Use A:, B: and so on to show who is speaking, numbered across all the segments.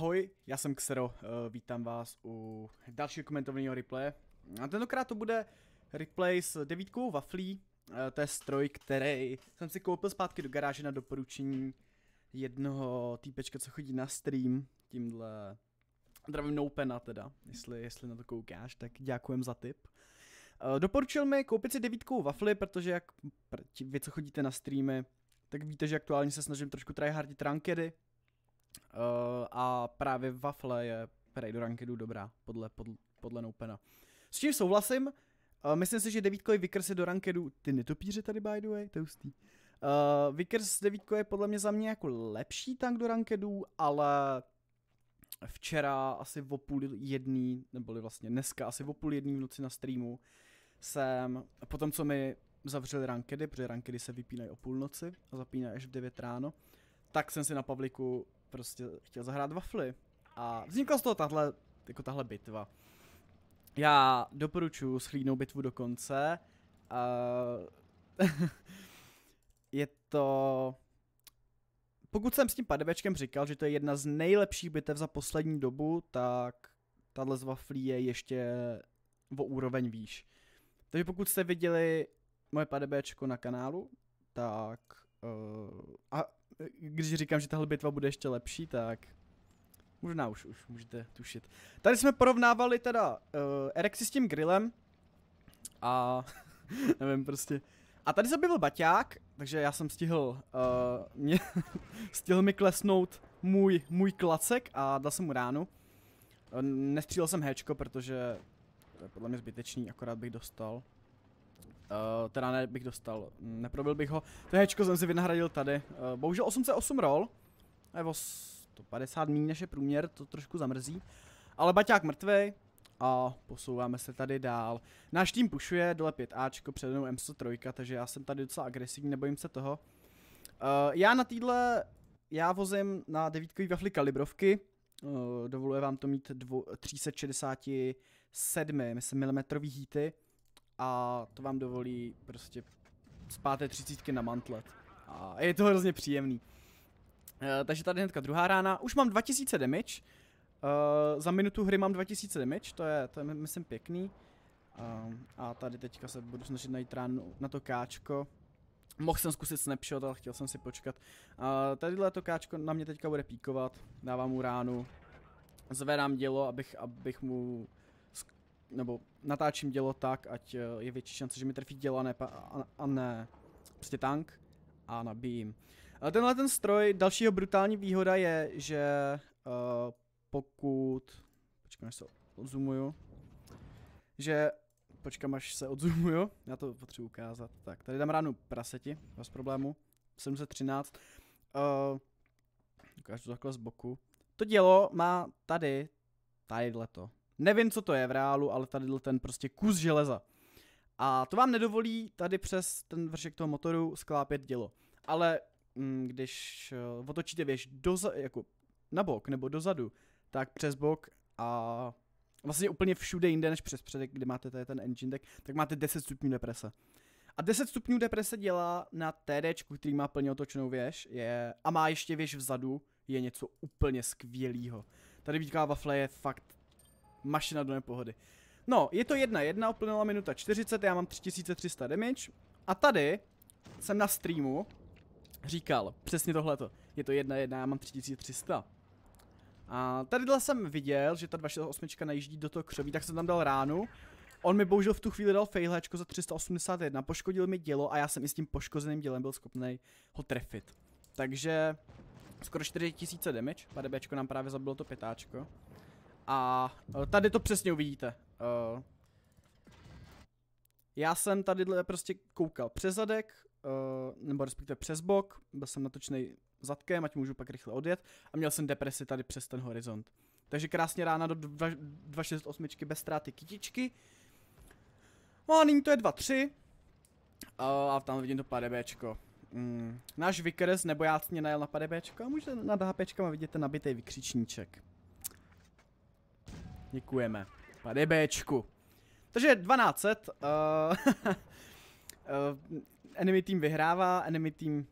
A: Ahoj, já jsem Xero, eh, vítám vás u dalšího komentovaného replaye. A tentokrát to bude replay s devítkou waflí, eh, to je stroj, který jsem si koupil zpátky do garáže na doporučení jednoho týpečka, co chodí na stream, tímhle zdravím Noupena teda, jestli, jestli na to koukáš, tak děkujem za tip. Eh, doporučil mi koupit si devítkou wafly, protože jak vy, co chodíte na streamy, tak víte, že aktuálně se snažím trošku tryhardit rankedy, Uh, a právě Waffle je prej do rankedu dobrá, podle, podle, podle Noupena. S čím souhlasím, uh, myslím si, že devítkový je do rankedu, ty netopíře tady by the way, to hustý. Uh, Vickers 9 je podle mě za mě jako lepší tank do rankedů, ale včera asi o půl jedný, neboli vlastně dneska asi o půl jedný v noci na streamu jsem, po tom co mi zavřeli rankedy, protože rankedy se vypínají o půlnoci a zapínají až v 9 ráno, tak jsem si na Pavliku prostě chtěl zahrát wafly. A vznikla z toho tahle, jako tahle bitva. Já doporučuji schlídnout bitvu do konce. Uh, je to... Pokud jsem s tím padebečkem říkal, že to je jedna z nejlepších bitev za poslední dobu, tak tahle z waflí je ještě o úroveň výš. Takže pokud jste viděli moje padebečko na kanálu, tak když říkám, že tahle bitva bude ještě lepší, tak možná už, už můžete tušit. Tady jsme porovnávali teda uh, eh, Erexy s tím grillem a nevím prostě. A tady zabil baťák, takže já jsem stihl, uh, mě, stihl mi klesnout můj, můj klacek a dal jsem mu ránu. Eh, nestřílel jsem hečko, protože to je podle mě zbytečný, akorát bych dostal. Uh, teda ne, bych dostal, neprobil bych ho. To hečko jsem si vynahradil tady. Uh, bohužel 808 roll, nebo 150 méně než je průměr, to trošku zamrzí. Ale baťák mrtvý. a posouváme se tady dál. Náš tým pušuje dole 5Ačko, přede mnou M103, takže já jsem tady docela agresivní, nebojím se toho. Uh, já na týdle, já vozím na devítkový wafly kalibrovky, uh, dovoluje vám to mít dvo, 367 myslím, milimetrový hity a to vám dovolí prostě spáté třicítky na mantlet. A je to hrozně příjemný. E, takže tady hnedka druhá rána. Už mám 2000 damage. E, za minutu hry mám 2000 damage, to je, to je myslím pěkný. E, a tady teďka se budu snažit najít ránu na to káčko. Mohl jsem zkusit snapshot, ale chtěl jsem si počkat. Uh, tadyhle to káčko na mě teďka bude píkovat, dávám mu ránu, zvedám dělo, abych, abych mu nebo natáčím dělo tak, ať eh, je větší šance, že mi trefí dělo a ne, a, a ne prostě tank a nabijím. Tenhle ten stroj, dalšího brutální výhoda je, že uh, pokud, počkám, až se odzumuju, že, počkám, až se odzumuju, já to potřebuji ukázat, tak tady dám ránu praseti, bez problému, 713, uh, eh, ukážu to takhle z boku, to dělo má tady, tadyhle to, Nevím, co to je v reálu, ale tady byl ten prostě kus železa. A to vám nedovolí tady přes ten vršek toho motoru sklápět dělo. Ale mm, když eh, otočíte věž doza, jako na bok nebo dozadu, tak přes bok a vlastně úplně všude jinde než přes předek, kde máte tady ten engine deck, tak máte 10 stupňů deprese. A 10 stupňů deprese dělá na TD, který má plně otočenou věž, je, a má ještě věž vzadu, je něco úplně skvělého. Tady bílá wafle je fakt mašina do nepohody. No, je to jedna jedna uplynula minuta 40, já mám 3300 damage. A tady jsem na streamu říkal přesně tohleto. Je to jedna jedna, já mám 3300. A tady jsem viděl, že ta 268 najíždí do toho křoví, tak jsem tam dal ránu. On mi bohužel v tu chvíli dal failhačko za 381, poškodil mi dělo a já jsem i s tím poškozeným dělem byl schopný ho trefit. Takže skoro 4000 damage, padebečko nám právě zabilo to pětáčko. A eh, tady to přesně uvidíte. Eh, já jsem tady prostě koukal přes zadek, eh, nebo respektive přes bok, byl jsem natočený zadkem, ať můžu pak rychle odjet a měl jsem depresi tady přes ten horizont. Takže krásně rána do 268 bez ztráty kytičky. No a nyní to je 2-3. A tam vidím to padebečko. Mm. Náš vykres nebo já najel na padebečko a můžete nad HPčkama vidět ten nabitý vykřičníček. Děkujeme. Tady Bčku. Takže 1200. Uh, eh, eh, enemy team vyhrává, enemy team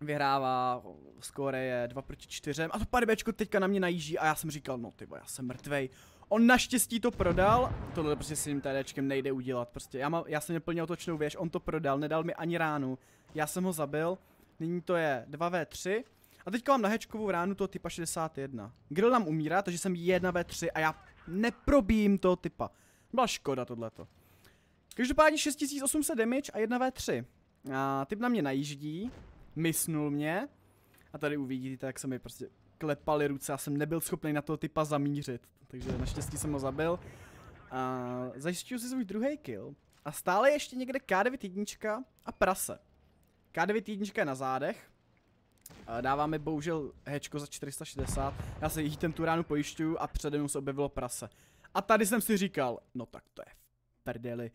A: vyhrává, skóre je 2 proti 4 a to Bčku teďka na mě najíží a já jsem říkal, no ty já jsem mrtvej. On naštěstí to prodal, tohle prostě s tím TDčkem nejde udělat, prostě já, má, já jsem neplně otočnou věž, on to prodal, nedal mi ani ránu, já jsem ho zabil, nyní to je 2v3 a teďka mám na hečkovou ránu toho typa 61. Grill nám umírá, takže jsem 1v3 a já Neprobím toho typa. Byla škoda tohleto. Každopádně 6800 damage a 1v3. A typ na mě najíždí, mysnul mě. A tady uvidíte, jak se mi prostě klepaly ruce, já jsem nebyl schopný na toho typa zamířit. Takže naštěstí jsem ho zabil. A zajistil si svůj druhý kill. A stále ještě někde K9 jednička a prase. K9 jednička je na zádech. Dáváme bohužel hečko za 460. Já se jí ten turánu pojišťuju a přede mnou se objevilo prase. A tady jsem si říkal, no tak to je v prdeli.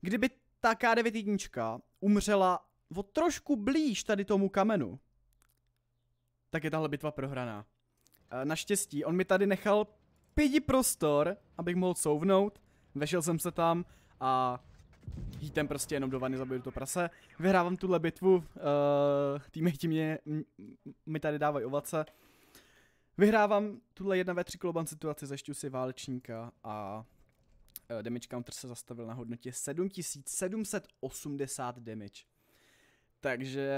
A: Kdyby ta K9 jednička umřela o trošku blíž tady tomu kamenu, tak je tahle bitva prohraná. E, naštěstí, on mi tady nechal pidi prostor, abych mohl souvnout, vešel jsem se tam a hítem prostě jenom do vany zabiju to prase. Vyhrávám tuhle bitvu, uh, eh, teammate mě, mi tady dávají ovace. Vyhrávám tuhle 1 ve 3 kloban situaci, zešťu si válečníka a uh, damage counter se zastavil na hodnotě 7780 damage. Takže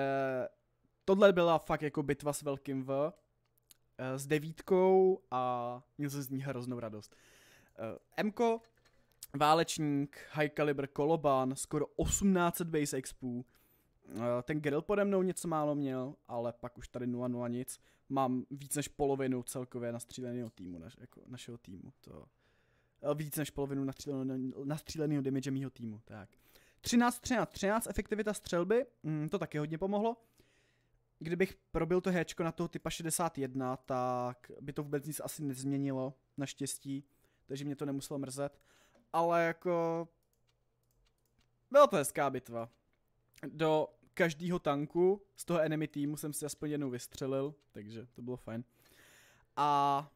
A: tohle byla fakt jako bitva s velkým V, eh, s devítkou a měl jsem z ní hroznou radost. Mko válečník, high caliber koloban, skoro 1800 base expů. Eh, ten grill pode mnou něco málo měl, ale pak už tady 0-0 nic. Mám víc než polovinu celkově nastříleného týmu, naš, jako našeho týmu. To, eh, víc než polovinu nastříleného, damage mýho týmu. Tak. 13, 13, 13 efektivita střelby, mm, to taky hodně pomohlo. Kdybych probil to hečko na toho typa 61, tak by to vůbec nic asi nezměnilo, naštěstí, takže mě to nemuselo mrzet ale jako byla to hezká bitva. Do každého tanku z toho enemy týmu jsem si aspoň jednou vystřelil, takže to bylo fajn. A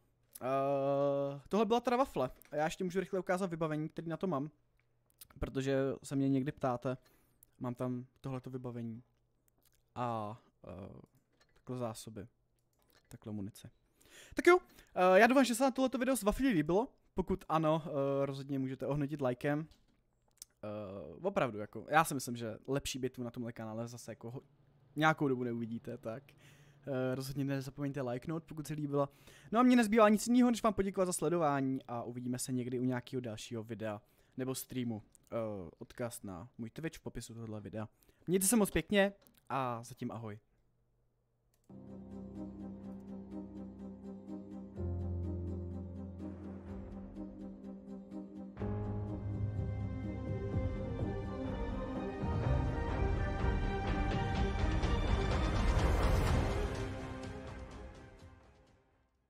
A: uh, tohle byla teda wafle. Já ještě můžu rychle ukázat vybavení, který na to mám, protože se mě někdy ptáte. Mám tam tohleto vybavení a uh, takhle zásoby, takhle munice. Tak jo, uh, já doufám, že se na tohleto video z Wafili líbilo. Pokud ano, eh, rozhodně můžete ohnotit lajkem. Uh, opravdu, jako, já si myslím, že lepší bitvu na tomhle kanále zase jako ho, nějakou dobu neuvidíte, tak uh, rozhodně nezapomeňte lajknout, pokud se líbila. No a mně nezbývá nic jiného, než vám poděkovat za sledování a uvidíme se někdy u nějakého dalšího videa nebo streamu. Uh, odkaz na můj Twitch v popisu tohoto videa. Mějte se moc pěkně a zatím ahoj. thank you